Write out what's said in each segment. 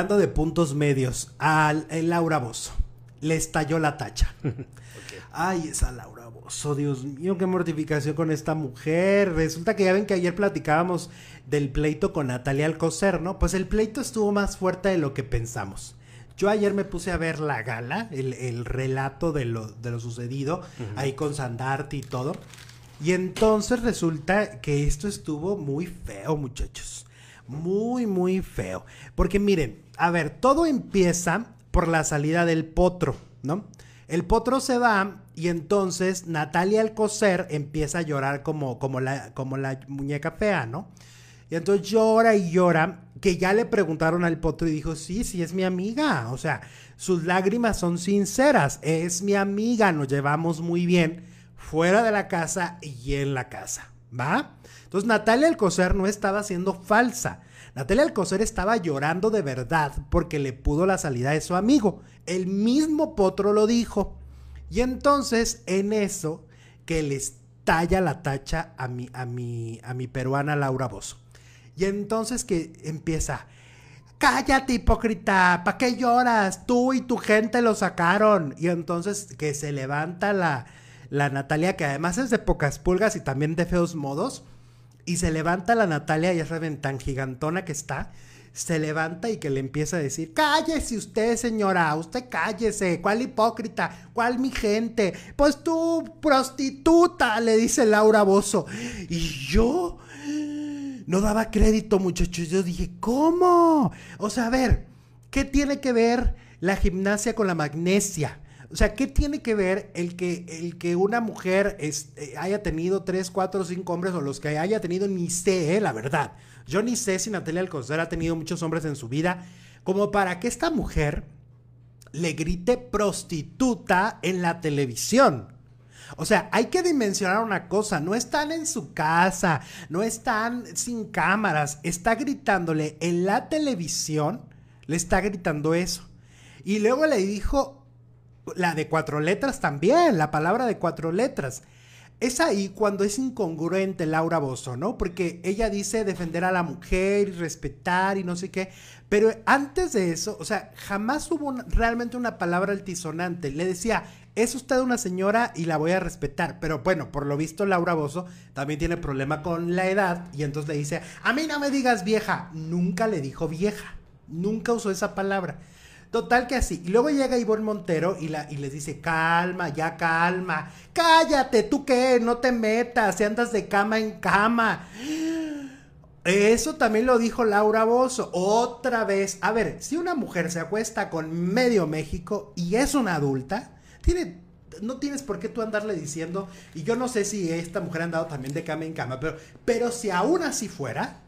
Hablando de puntos medios, a eh, Laura Bozo le estalló la tacha. Ay, esa Laura Bozo, Dios mío, qué mortificación con esta mujer. Resulta que ya ven que ayer platicábamos del pleito con Natalia Alcocer, ¿no? Pues el pleito estuvo más fuerte de lo que pensamos. Yo ayer me puse a ver la gala, el, relato de lo, sucedido, ahí con Sandarte y todo. Y entonces resulta que esto estuvo muy feo, muchachos. Muy, muy feo. Porque miren, a ver, todo empieza por la salida del potro, ¿no? El potro se va y entonces Natalia Alcocer empieza a llorar como, como, la, como la muñeca fea, ¿no? Y entonces llora y llora, que ya le preguntaron al potro y dijo, sí, sí, es mi amiga. O sea, sus lágrimas son sinceras, es mi amiga, nos llevamos muy bien fuera de la casa y en la casa, ¿va? Entonces Natalia Alcocer no estaba siendo falsa, Natalia Alcocer estaba llorando de verdad porque le pudo la salida de su amigo. El mismo Potro lo dijo. Y entonces, en eso, que le estalla la tacha a mi, a mi, a mi peruana Laura Bozo. Y entonces que empieza. Cállate, hipócrita, ¿para qué lloras? Tú y tu gente lo sacaron. Y entonces que se levanta la, la Natalia, que además es de pocas pulgas y también de feos modos y se levanta la Natalia, ya saben, tan gigantona que está. Se levanta y que le empieza a decir, cállese usted, señora, usted cállese, cuál hipócrita, cuál mi gente, pues tú, prostituta, le dice Laura Bozo. Y yo no daba crédito, muchachos, yo dije, ¿cómo? O sea, a ver, ¿qué tiene que ver la gimnasia con la magnesia? O sea, ¿qué tiene que ver el que, el que una mujer este, haya tenido tres, cuatro, cinco hombres o los que haya tenido? Ni sé, eh, la verdad. Yo ni sé si Natalia Alcocer ha tenido muchos hombres en su vida, como para que esta mujer le grite prostituta en la televisión. O sea, hay que dimensionar una cosa, no están en su casa, no están sin cámaras, está gritándole en la televisión, le está gritando eso. Y luego le dijo la de cuatro letras también, la palabra de cuatro letras. Es ahí cuando es incongruente Laura Bozo, ¿no? Porque ella dice defender a la mujer y respetar y no sé qué. Pero antes de eso, o sea, jamás hubo realmente una palabra altisonante. Le decía, es usted una señora y la voy a respetar. Pero bueno, por lo visto Laura Bozo también tiene problema con la edad y entonces le dice, a mí no me digas vieja. Nunca le dijo vieja. Nunca usó esa palabra. Total que así. Y luego llega Ivonne Montero y, la, y les dice, calma, ya calma. Cállate, tú qué, no te metas, si andas de cama en cama. Eso también lo dijo Laura Bozo. Otra vez, a ver, si una mujer se acuesta con medio México y es una adulta, tiene no tienes por qué tú andarle diciendo, y yo no sé si esta mujer ha andado también de cama en cama, pero, pero si aún así fuera,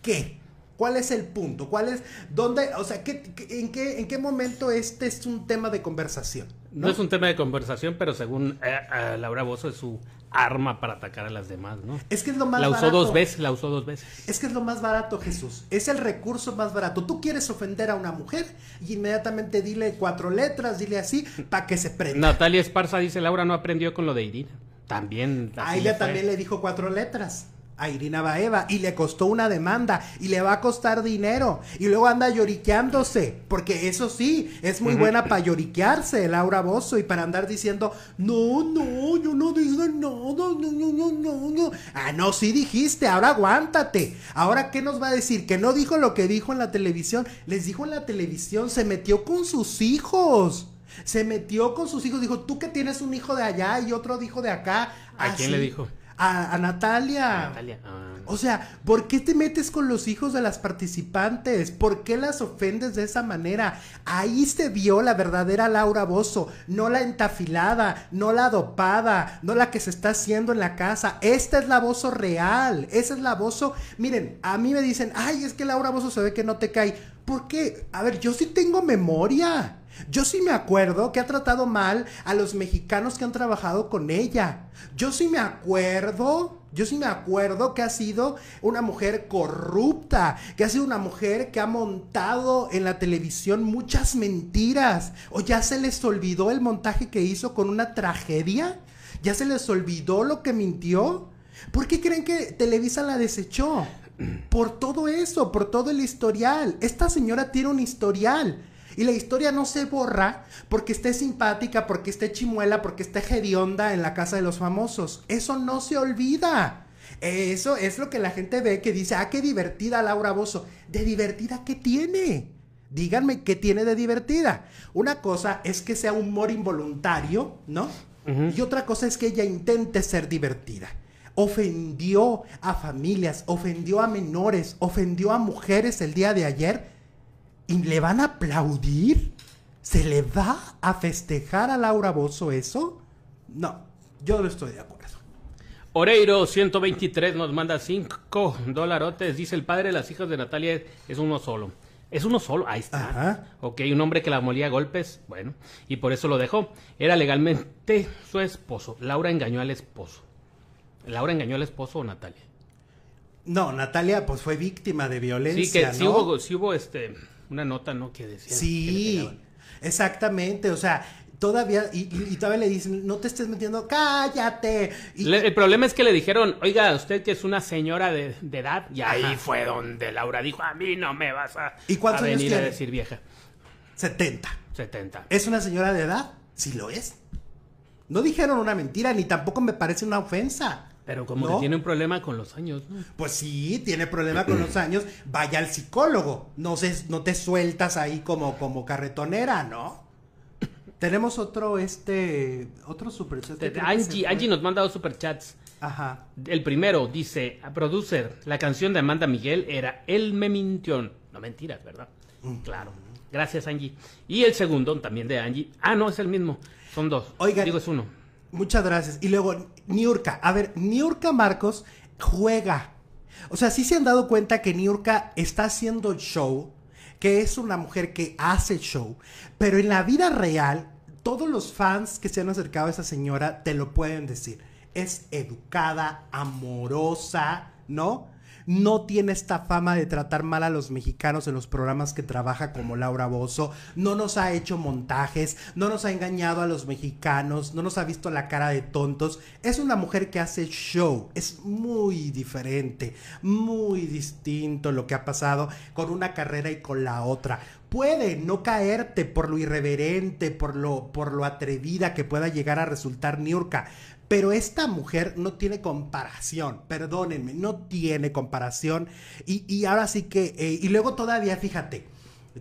¿qué? ¿Cuál es el punto? ¿Cuál es dónde, o sea, en, qué, en qué momento este es un tema de conversación? No, es un tema de conversación, pero según eh, Laura Bozo es su arma para atacar a las demás, ¿no? Es que es lo más la barato. La usó dos veces, la usó dos veces. Es que es lo más barato, Jesús. Es el recurso más barato. Tú quieres ofender a una mujer y inmediatamente dile cuatro letras, dile así, para que se prenda. Natalia Esparza dice, Laura no aprendió con lo de Irina. También. A ah, ella también le dijo cuatro letras a Irina Baeva y le costó una demanda y le va a costar dinero y luego anda lloriqueándose porque eso sí es muy buena para lloriquearse Laura Bozo y para andar diciendo no no yo no dije nada no no no no no ah no sí dijiste ahora aguántate ahora qué nos va a decir que no dijo lo que dijo en la televisión les dijo en la televisión se metió con sus hijos se metió con sus hijos dijo tú que tienes un hijo de allá y otro dijo de acá a quién le dijo a, Natalia. Ah. O sea, ¿por qué te metes con los hijos de las participantes? ¿Por qué las ofendes de esa manera? Ahí se vio la verdadera Laura Bozo, no la entafilada, no la dopada, no la que se está haciendo en la casa. Esta es la Bozo real, esa es la Bozo. Miren, a mí me dicen, ay, es que Laura Bozo se ve que no te cae. Porque, a ver, yo sí tengo memoria. Yo sí me acuerdo que ha tratado mal a los mexicanos que han trabajado con ella. Yo sí me acuerdo, yo sí me acuerdo que ha sido una mujer corrupta, que ha sido una mujer que ha montado en la televisión muchas mentiras. ¿O ya se les olvidó el montaje que hizo con una tragedia? ¿Ya se les olvidó lo que mintió? ¿Por qué creen que Televisa la desechó? Por todo eso, por todo el historial. Esta señora tiene un historial. Y la historia no se borra porque esté simpática, porque esté chimuela, porque esté hedionda en la casa de los famosos. Eso no se olvida. Eso es lo que la gente ve que dice, ah, qué divertida Laura Bozo. ¿De divertida qué tiene? Díganme, ¿qué tiene de divertida? Una cosa es que sea humor involuntario, ¿no? Y otra cosa es que ella intente ser divertida ofendió a familias, ofendió a menores, ofendió a mujeres el día de ayer, y le van a aplaudir. ¿Se le va a festejar a Laura Bozo eso? No, yo no estoy de acuerdo. Oreiro 123 nos manda 5 dolarotes. Dice el padre de las hijas de Natalia es uno solo. Es uno solo, ahí está. Ok, un hombre que la molía a golpes, bueno, y por eso lo dejó. Era legalmente su esposo. Laura engañó al esposo. ¿Laura engañó al esposo o Natalia? No, Natalia pues fue víctima de violencia. Sí, que sí hubo, este, una nota, ¿no? Que decía. Sí, exactamente, o sea, todavía, y, todavía le dicen, no te estés metiendo, cállate. Y, el problema es que le dijeron, oiga, usted que es una señora de, edad, y ahí fue donde Laura dijo, a mí no me vas a, ¿Y a venir a decir vieja. 70. 70. ¿Es una señora de edad? Sí lo es. No dijeron una mentira, ni tampoco me parece una ofensa. Pero como que tiene un problema con los años, ¿no? Pues sí, tiene problema con los años. Vaya al psicólogo. No, no te sueltas ahí como, como carretonera, ¿no? Tenemos otro, este, otro superchat. Angie, Angie nos manda dos superchats. Ajá. El primero dice, producer, la canción de Amanda Miguel era El me mintió. No mentiras, ¿verdad? Claro. Gracias, Angie. Y el segundo, también de Angie. Ah, no, es el mismo. Son dos. Oiga Digo, es uno. Muchas gracias. Y luego, Niurka. A ver, Niurka Marcos juega. O sea, sí se han dado cuenta que Niurka está haciendo show, que es una mujer que hace show, pero en la vida real, todos los fans que se han acercado a esa señora te lo pueden decir. Es educada, amorosa, ¿no? no tiene esta fama de tratar mal a los mexicanos en los programas que trabaja como Laura Bozo, no nos ha hecho montajes, no nos ha engañado a los mexicanos, no nos ha visto la cara de tontos. Es una mujer que hace show, es muy diferente, muy distinto lo que ha pasado con una carrera y con la otra puede no caerte por lo irreverente, por lo, por lo atrevida que pueda llegar a resultar Niurka. Pero esta mujer no tiene comparación, perdónenme, no tiene comparación. Y, ahora sí que, eh, y luego todavía, fíjate,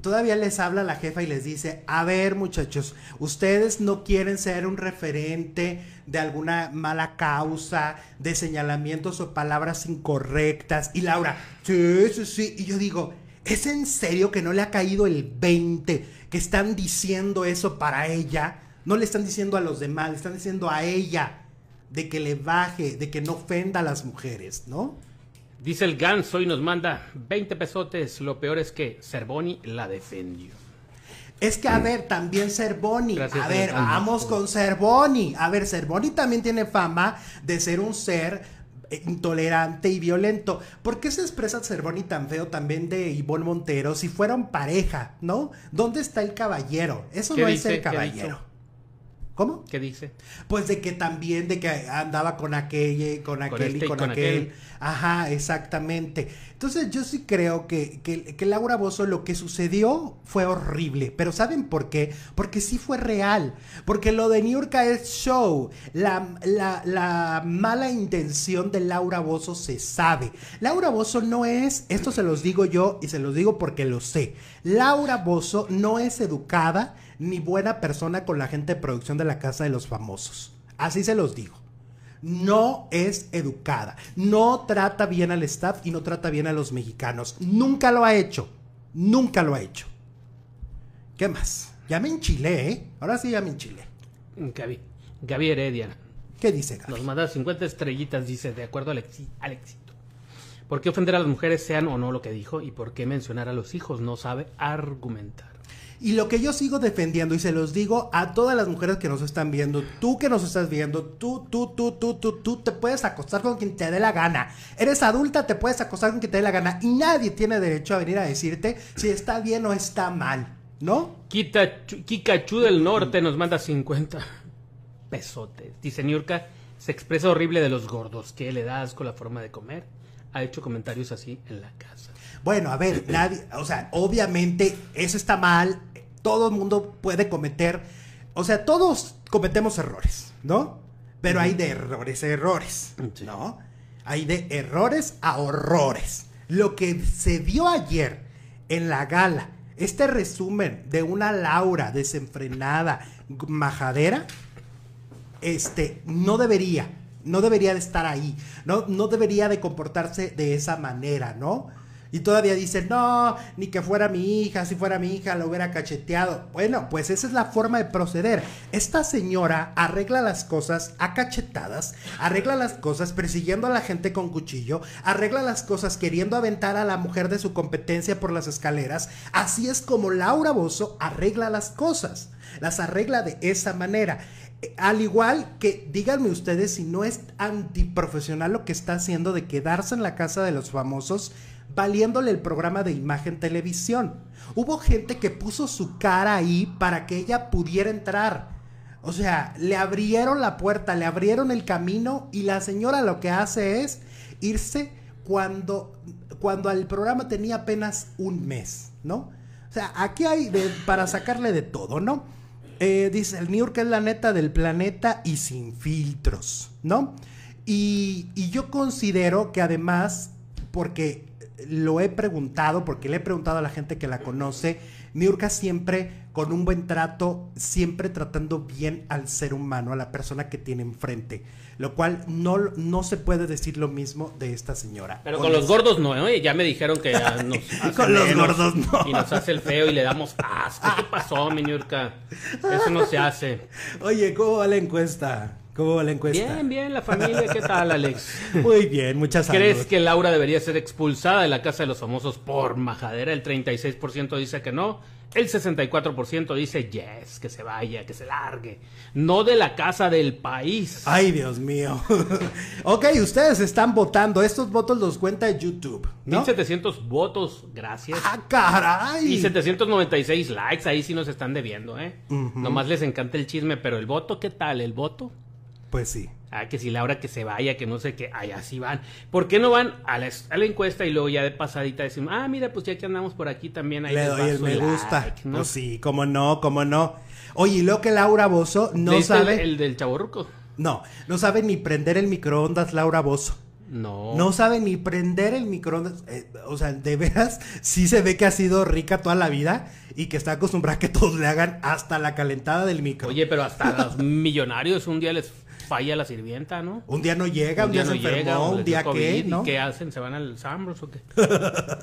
Todavía les habla la jefa y les dice, a ver muchachos, ustedes no quieren ser un referente de alguna mala causa, de señalamientos o palabras incorrectas. Y Laura, sí, sí, sí. Y yo digo, ¿es en serio que no le ha caído el 20? Que están diciendo eso para ella. No le están diciendo a los demás, le están diciendo a ella de que le baje, de que no ofenda a las mujeres, ¿no? Dice el Ganso y nos manda 20 pesotes. Lo peor es que Cervoni la defendió. Es que, a ver, también Cervoni. a ver, vamos con Cervoni. A ver, Cervoni también tiene fama de ser un ser eh, intolerante y violento. ¿Por qué se expresa Cervoni tan feo también de Ivonne Montero si fueron pareja, no? ¿Dónde está el caballero? Eso no es el caballero. ¿Cómo? ¿Qué dice? Pues de que también, de que andaba con aquella, con aquel y, este con, aquel. Ajá, exactamente. Entonces yo sí creo que, Laura Bozo lo que sucedió fue horrible. Pero ¿saben por qué? Porque sí fue real. Porque lo de New York es show. La, la mala intención de Laura Bozo se sabe. Laura Bozo no es, esto se los digo yo y se los digo porque lo sé. Laura Bozo no es educada ni buena persona con la gente de producción de la Casa de los Famosos. Así se los digo. No es educada, no trata bien al staff y no trata bien a los mexicanos. Nunca lo ha hecho, nunca lo ha hecho. ¿Qué más? Llame en Chile, ¿eh? Ahora sí llame en Chile. Gaby, Gaby Heredia. ¿Qué dice Gaby? Nos manda 50 estrellitas, dice, de acuerdo al, al éxito. ¿Por qué ofender a las mujeres, sean o no lo que dijo? ¿Y por qué mencionar a los hijos? No sabe argumentar. Y lo que yo sigo defendiendo, y se los digo a todas las mujeres que nos están viendo, tú que nos estás viendo, tú, tú, tú, tú, tú, tú, te puedes acostar con quien te dé la gana. Eres adulta, te puedes acostar con quien te dé la gana. Y nadie tiene derecho a venir a decirte si está bien o está mal, ¿no? Kikachu del Norte nos manda 50 pesotes. Dice Niurka, se expresa horrible de los gordos, que le das con la forma de comer. Ha hecho comentarios así en la casa. Bueno, a ver, nadie, o sea, obviamente eso está mal, todo el mundo puede cometer, o sea, todos cometemos errores, ¿no? Pero hay de errores a errores, ¿no? Hay de errores a horrores. Lo que se vio ayer en la gala, este resumen de una Laura desenfrenada, majadera, este, no debería, no debería de estar ahí, no, no debería de comportarse de esa manera, ¿no? Y todavía dicen, no, ni que fuera mi hija, si fuera mi hija la hubiera cacheteado. Bueno, pues esa es la forma de proceder. Esta señora arregla las cosas a cachetadas, arregla las cosas persiguiendo a la gente con cuchillo, arregla las cosas queriendo aventar a la mujer de su competencia por las escaleras. Así es como Laura Bozo arregla las cosas. Las arregla de esa manera. Al igual que, díganme ustedes si no es antiprofesional lo que está haciendo de quedarse en la casa de los famosos valiéndole el programa de imagen televisión. Hubo gente que puso su cara ahí para que ella pudiera entrar. O sea, le abrieron la puerta, le abrieron el camino y la señora lo que hace es irse cuando, cuando el programa tenía apenas un mes, ¿no? O sea, aquí hay para sacarle de todo, ¿no? Eh, dice, el New York es la neta del planeta y sin filtros, ¿no? y yo considero que además, porque lo he preguntado, porque le he preguntado a la gente que la conoce, Miurka siempre con un buen trato, siempre tratando bien al ser humano, a la persona que tiene enfrente, lo cual no, no se puede decir lo mismo de esta señora. Pero con, los gordos no, ¿eh? ya me dijeron que nos con los gordos no. Y nos hace el feo y le damos asco. ¿Qué pasó, Miurka? Eso no se hace. Oye, ¿cómo va la encuesta? ¿Cómo va la encuesta? Bien, bien, la familia, ¿qué tal, Alex? Muy bien, muchas gracias. ¿Crees que Laura debería ser expulsada de la Casa de los Famosos por majadera? El 36% dice que no, el 64% dice yes, que se vaya, que se largue. No de la casa del país. Ay, Dios mío. ok, ustedes están votando. Estos votos los cuenta YouTube. ¿no? 1700 votos, gracias. ¡Ah, caray! Y 796 likes, ahí sí nos están debiendo, ¿eh? Nomás les encanta el chisme, pero el voto, ¿qué tal? ¿El voto? Pues sí. Ah, que si Laura que se vaya, que no sé qué, allá así van. ¿Por qué no van a la, a la encuesta y luego ya de pasadita decimos, ah, mira, pues ya que andamos por aquí también ahí Le doy el me gusta. ¿no? Pues sí, cómo no, cómo no. Oye, y lo que Laura Bozo no este, sabe. El, el del ruco. No, no sabe ni prender el microondas, Laura Bozo. No. No sabe ni prender el microondas. Eh, o sea, de veras, sí se ve que ha sido rica toda la vida y que está acostumbrada a que todos le hagan hasta la calentada del micro. Oye, pero hasta los millonarios un día les falla la sirvienta, ¿no? Un día no llega, un día, no se llega, un día qué, ¿no? qué hacen? ¿Se van al Sambros o qué?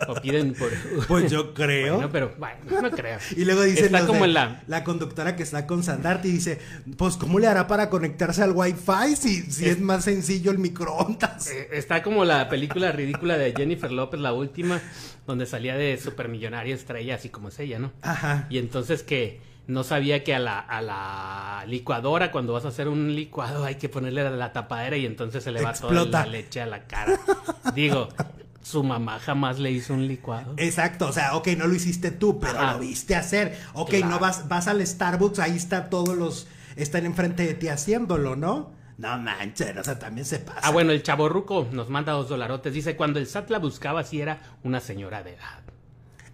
¿O piden por...? pues yo creo. ¿no? pero, bueno, no creo. y luego dicen como la... conductora que está con Sandarte y dice, pues ¿cómo le hará para conectarse al Wi-Fi si, si es, más sencillo el microondas? Eh, está como la película ridícula de Jennifer López, la última, donde salía de supermillonaria estrella, así como es ella, ¿no? Ajá. Y entonces que no sabía que a la, licuadora, cuando vas a hacer un licuado, hay que ponerle la, tapadera y entonces se le va toda la leche a la cara. Digo, su mamá jamás le hizo un licuado. Exacto, o sea, ok, no lo hiciste tú, pero lo viste hacer. Ok, no vas, vas al Starbucks, ahí está todos los, están enfrente de ti haciéndolo, ¿no? No manches, o sea, también se pasa. Ah, bueno, el chaborruco nos manda dos dolarotes. Dice, cuando el SAT la buscaba, sí era una señora de edad.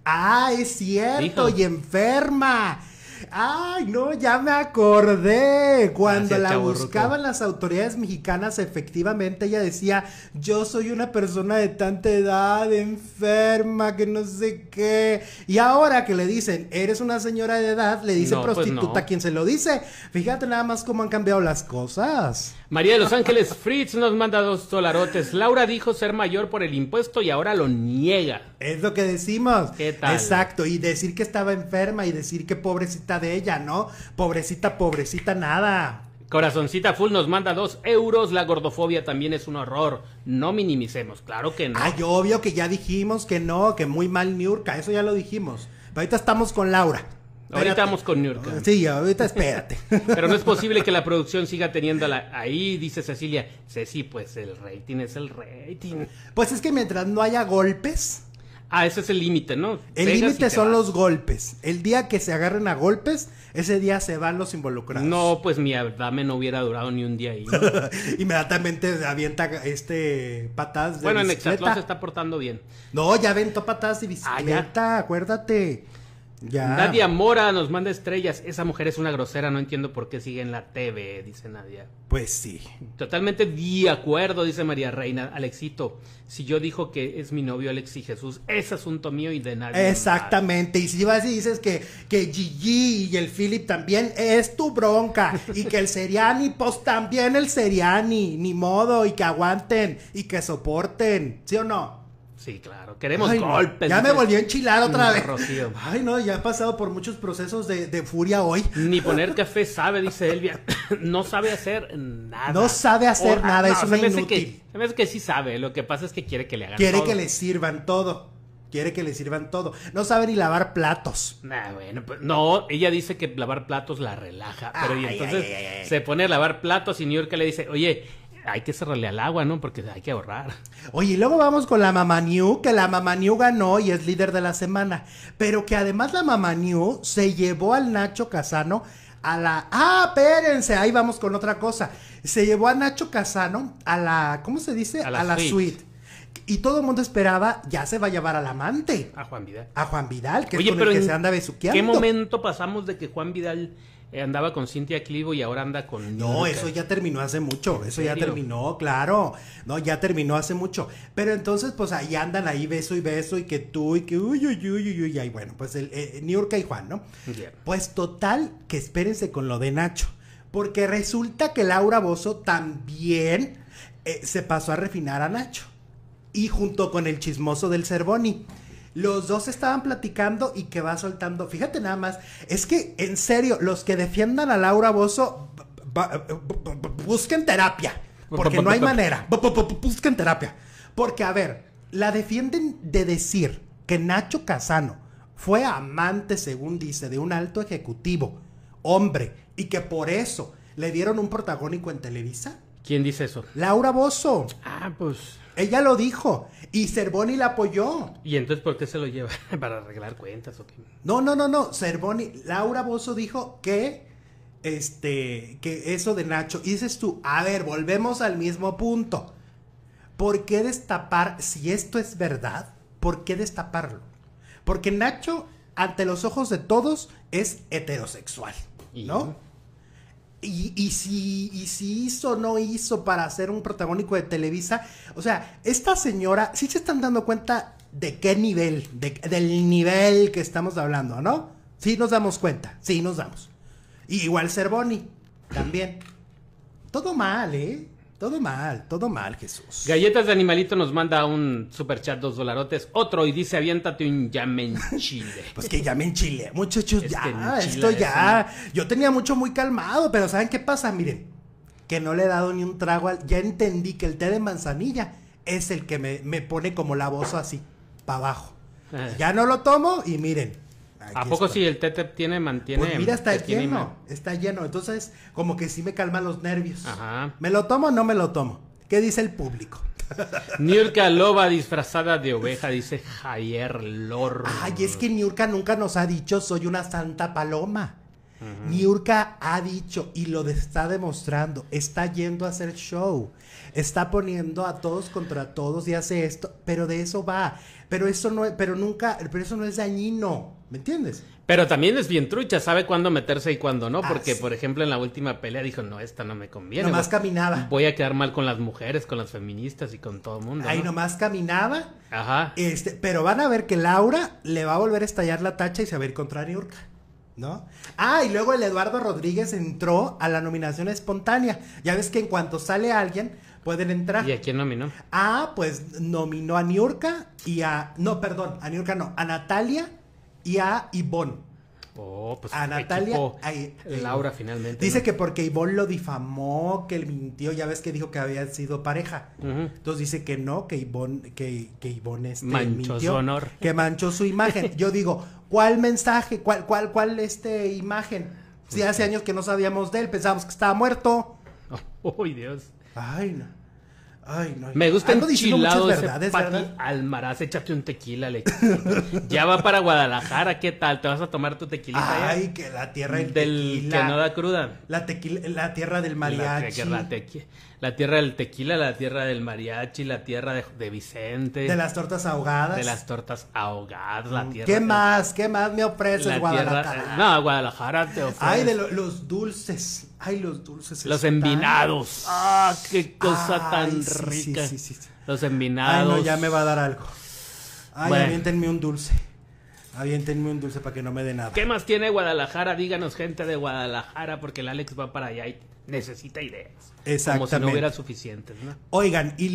Ah, es cierto, y enferma. Ay, no, ya me acordé. Cuando la buscaban las autoridades mexicanas, efectivamente ella decía, yo soy una persona de tanta edad, enferma, que no sé qué. Y ahora que le dicen, eres una señora de edad, le dice pues prostituta quien se lo dice. Fíjate nada más cómo han cambiado las cosas. María de Los Ángeles Fritz nos manda dos solarotes Laura dijo ser mayor por el impuesto y ahora lo niega. Es lo que decimos. ¿Qué tal? Exacto. Y decir que estaba enferma y decir que pobrecita de ella, ¿no? Pobrecita, pobrecita, nada. Corazoncita Full nos manda dos euros. La gordofobia también es un horror. No minimicemos, claro que no. Ay, obvio que ya dijimos que no, que muy mal Niurka, eso ya lo dijimos. Pero ahorita estamos con Laura. Ahorita estamos con Niurka. Sí, ahorita espérate. Pero no es posible que la producción siga teniéndola ahí, dice Cecilia. Ceci, pues el rating es el rating. Pues es que mientras no haya golpes, Ah, ese es el límite, ¿no? El límite son los golpes. El día que se agarren a golpes, ese día se van los involucrados. No, pues mi me no hubiera durado ni un día ahí. Inmediatamente avienta este patadas de Bueno, en exacto, se está portando bien. No, ya aventó patadas de ah, bicicleta, acuérdate. Nadia Mora nos manda estrellas. Esa mujer es una grosera, no entiendo por qué sigue en la TV, dice Nadia. Pues sí. Totalmente de acuerdo, dice María Reina. Alexito, si yo dijo que es mi novio Alex Jesús, es asunto mío y de nadie. Exactamente. Y si vas y dices que, que Gigi y el Philip también es tu bronca. y que el Seriani, pues también el Seriani. Ni modo. Y que aguanten y que soporten. ¿Sí o no? Sí, claro. Queremos golpes. Ya me volvió a enchilar otra mm, vez. Ay, no, ya ha pasado por muchos procesos de, furia hoy. Ni poner café sabe, dice Elvia. No sabe hacer nada. No sabe hacer ah, nada, es una inútil. Que, me que sí sabe. Lo que pasa es que quiere que le hagan Quiere que le sirvan todo. Quiere que le sirvan todo. No sabe ni lavar platos. Pues, no, ella dice que lavar platos la relaja. Pero entonces se pone a lavar platos y New York le dice, oye, hay que cerrarle al agua, ¿no? Porque hay que ahorrar. Oye, y luego vamos con la Mamá New, que la Mamá New ganó y es líder de la semana. Pero que además la Mamá New se llevó al Nacho Casano a la. ¡Ah, espérense! Ahí vamos con otra cosa. Se llevó a Nacho Casano a la. ¿Cómo se dice? A la, suite. Y todo el mundo esperaba, ya se va a llevar al amante. A Juan Vidal. A Juan Vidal, que es el que se anda besuqueando. ¿Qué momento pasamos de que Juan Vidal eh, andaba con Cintia Clivo y ahora anda con... No, eso ya terminó hace mucho, eso ya terminó, claro, no, ya terminó hace mucho. Pero entonces, pues ahí andan, ahí beso y beso y que tú y que uy, uy, uy, y bueno, pues el, eh, Niurka y Juan, ¿no? Pues total, que espérense con lo de Nacho, porque resulta que Laura Bozo también eh, se pasó a refinar a Nacho y junto con el chismoso del Cervoni. Los dos estaban platicando y que va soltando. Fíjate nada más, es que en serio, los que defiendan a Laura Bozo, busquen terapia. Porque no hay manera. Busquen terapia. Porque, a ver, la defienden de decir que Nacho Casano fue amante, según dice, de un alto ejecutivo, hombre, y que por eso le dieron un protagónico en Televisa. ¿Quién dice eso? Laura Bozo. Ah, pues. Ella lo dijo. Y Cervoni la apoyó. ¿Y entonces por qué se lo lleva? ¿Para arreglar cuentas o qué? No, no, no, no. Cervoni, Laura Bozo dijo que. Este. Que eso de Nacho. Y dices tú, a ver, volvemos al mismo punto. ¿Por qué destapar, si esto es verdad, por qué destaparlo? Porque Nacho, ante los ojos de todos, es heterosexual, ¿no? Y, si, si hizo o no hizo para ser un protagónico de Televisa. O sea, esta señora, si se están dando cuenta de qué nivel, del nivel que estamos hablando, ¿no? Sí nos damos cuenta, sí nos damos. Y igual Cervoni, también. Todo mal, ¿eh? Todo mal, todo mal, Jesús. Galletas de Animalito nos manda un super chat, dos dolarotes. Otro y dice: Aviéntate un llamen chile. pues que llamen chile, muchachos, ya, esto ya. Yo tenía mucho muy calmado, pero ¿saben qué pasa? Miren, que no le he dado ni un trago al. Ya entendí que el té de manzanilla es el que me, pone como la voz así, para abajo. Ah. Ya no lo tomo y miren, ¿A poco si el TETEP tiene, mantiene? Pues mira, está lleno, está lleno. Entonces, como que sí me calma los nervios. ¿Me lo tomo o no me lo tomo? ¿Qué dice el público? Niurka Loba disfrazada de oveja, dice Javier Lor. Ay, es que Niurka nunca nos ha dicho soy una santa paloma. Niurka ha dicho y lo está demostrando, está yendo a hacer show, está poniendo a todos contra todos y hace esto, pero de eso va, pero eso no, pero nunca, pero eso no es dañino, ¿me entiendes? Pero también es bien trucha, sabe cuándo meterse y cuándo no, porque por ejemplo en la última pelea dijo, no, esta no me conviene. Nomás voy, caminaba. Voy a quedar mal con las mujeres, con las feministas y con todo el mundo. Ahí ¿no? nomás caminaba. Ajá. Este, pero van a ver que Laura le va a volver a estallar la tacha y se va a ir contra Niurka. ¿No? Ah, y luego el Eduardo Rodríguez entró a la nominación espontánea. Ya ves que en cuanto sale alguien, pueden entrar. ¿Y a quién nominó? Ah, pues nominó a Niurka y a. No, perdón, a Niurka no, a Natalia y a Ivonne. Oh, pues, a Natalia. Eh, Laura finalmente. Dice que porque Ivonne lo difamó, que él mintió, ya ves que dijo que habían sido pareja. Entonces dice que no, que Ivonne, que, Ivonne este, manchó su honor. Que manchó su imagen. Yo digo, ¿cuál mensaje? ¿Cuál, cuál, cuál este imagen? Si pues hace años que no sabíamos de él, pensábamos que estaba muerto. ¡Ay, Dios! Ay, no. Me gusta enchilado ese almaraz, échate un tequila, le Ya va para Guadalajara, ¿qué tal? ¿Te vas a tomar tu tequilita Ay, que la tierra del, que no da cruda. La tequila, la tierra del mariachi. La, tierra del tequila, la tierra del mariachi, la tierra de, Vicente. De las tortas ahogadas. De las tortas ahogadas, la mm, tierra. ¿Qué más? ¿Qué más me ofreces Guadalajara? no, Guadalajara te ofrece. Ay, de los dulces. Ay, los dulces. Los envinados. Ah, qué cosa tan rica. Sí, sí, los envinados. Ay, no, ya me va a dar algo. Ay, un dulce. Aviéntenme un dulce para que no me dé nada. ¿Qué más tiene Guadalajara? Díganos, gente de Guadalajara, porque el Alex va para allá y necesita ideas. Exactamente. Como si no hubiera suficientes, ¿no? Oigan, y